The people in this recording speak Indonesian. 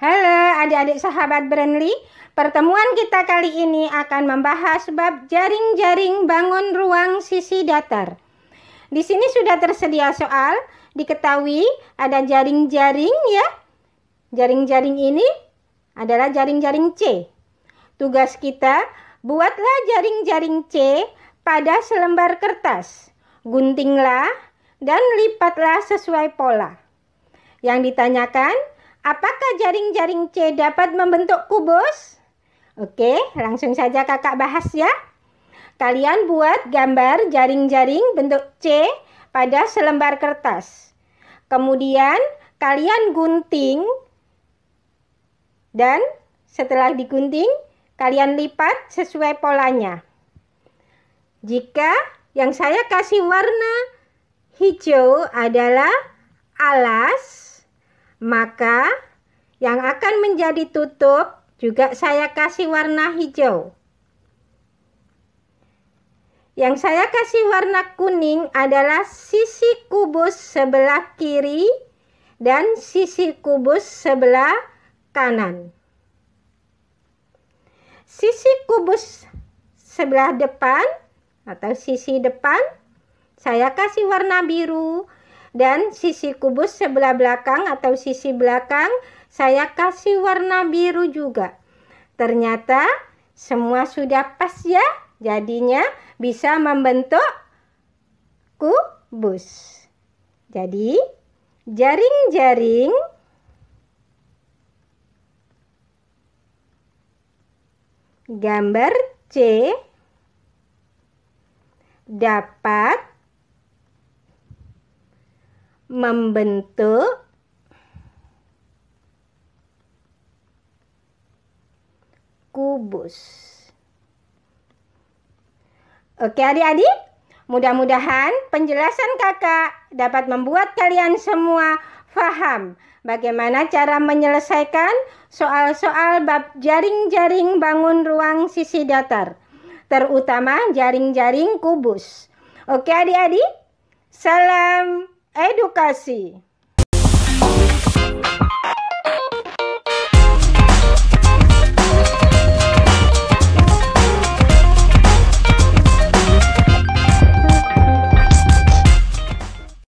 Halo adik-adik sahabat Brandly, pertemuan kita kali ini akan membahas bab jaring-jaring bangun ruang sisi datar. Di sini sudah tersedia soal, diketahui ada jaring-jaring ya. Jaring-jaring ini adalah jaring-jaring C. Tugas kita, buatlah jaring-jaring C pada selembar kertas. Guntinglah dan lipatlah sesuai pola. Yang ditanyakan, Apakah jaring-jaring C dapat membentuk kubus? Oke, langsung saja kakak bahas ya. Kalian buat gambar jaring-jaring bentuk C pada selembar kertas. Kemudian kalian gunting dan setelah digunting kalian lipat sesuai polanya. Jika yang saya kasih warna hijau adalah alas, maka yang akan menjadi tutup juga saya kasih warna hijau. Yang saya kasih warna kuning adalah sisi kubus sebelah kiri dan sisi kubus sebelah kanan. Sisi kubus sebelah depan atau sisi depan saya kasih warna biru dan sisi kubus sebelah belakang atau sisi belakang saya kasih warna biru juga. Ternyata semua sudah pas ya, jadinya bisa membentuk kubus. Jadi jaring-jaring gambar C dapat membentuk kubus. Oke adik-adik, mudah-mudahan penjelasan kakak dapat membuat kalian semua faham bagaimana cara menyelesaikan soal-soal bab jaring-jaring bangun ruang sisi datar, terutama jaring-jaring kubus. Oke adik-adik, salam edukasi